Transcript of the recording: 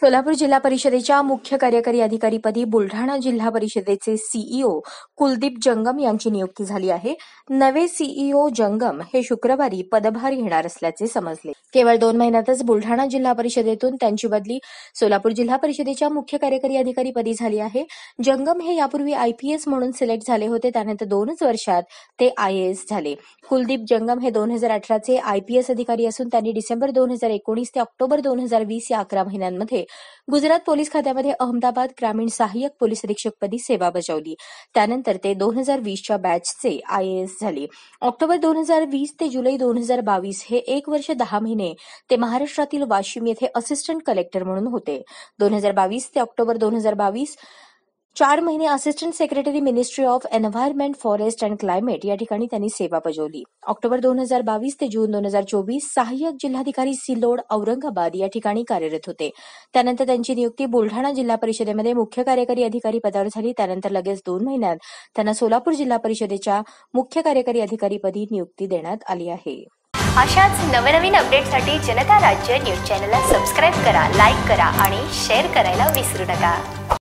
सोलापूर जिल्हा परिषदेच्या मुख्य कार्यकारी अधिकारीपदी बुलढाणा जिल्हा परिषदेचे सीईओ e कुलदीप जंगम यांची नियुक्ती झाली आहे नवे सीईओ e जंगम हे शुक्रवारी पदभार घेणार असल्याचे समजले केवळ दोन महिन्यातच बुलढाणा जिल्हा परिषदेतून त्यांची बदली सोलापूर जिल्हा परिषदेच्या मुख्य कार्यकारी अधिकारीपदी झाली आहे जंगम हे यापूर्वी आयपीएस म्हणून सिलेक्ट झाले होते त्यानंतर दोनच वर्षात ते आयएएस झाले कुलदीप जंगम हे दोन हजार अठराचे आयपीएस अधिकारी असून त्यांनी डिसेंबर दोन हजार एकोणीस ते ऑक्टोबर दोन हजार वीस या अकरा महिन्यांमध्ये गुजरात पोलीस खात्यामध्ये अहमदाबाद ग्रामीण सहाय्यक पोलीस अधीक्षकपदी सेवा बजावली त्यानंतर ते दोन हजार वीसच्या बॅचचे आयएएस झाले ऑक्टोबर दोन हजार वीस ते जुलै दोन हजार बावीस हे एक वर्ष दहा महिने ते महाराष्ट्रातील वाशिम येथे असिस्टंट कलेक्टर म्हणून होते दोन हजार बावीस ते ऑक्टोबर दोन हजार बावीस चार महिने assistant secretary ministry of environment forest and climate या ठिकाणी त्यांनी सेवा बजावली ऑक्टोबर दोन हजार बावीस ते जून दोन हजार चोवीस सहाय्यक जिल्हाधिकारी सिलोड औरंगाबाद या ठिकाणी कार्यरत होते त्यानंतर त्यांची नियुक्ती बुलढाणा जिल्हा परिषदेमध्ये मुख्य कार्यकारी अधिकारी पदावर झाली त्यानंतर लगेच दोन महिन्यात त्यांना सोलापूर जिल्हा परिषदेच्या मुख्य कार्यकारी अधिकारीपदी नियुक्ती देण्यात आली आहे अशाच नवनवीन अपडेटसाठी जनता राज्य न्यूज चॅनलला सबस्क्राईब करा लाईक करा आणि शेअर करायला विसरू नका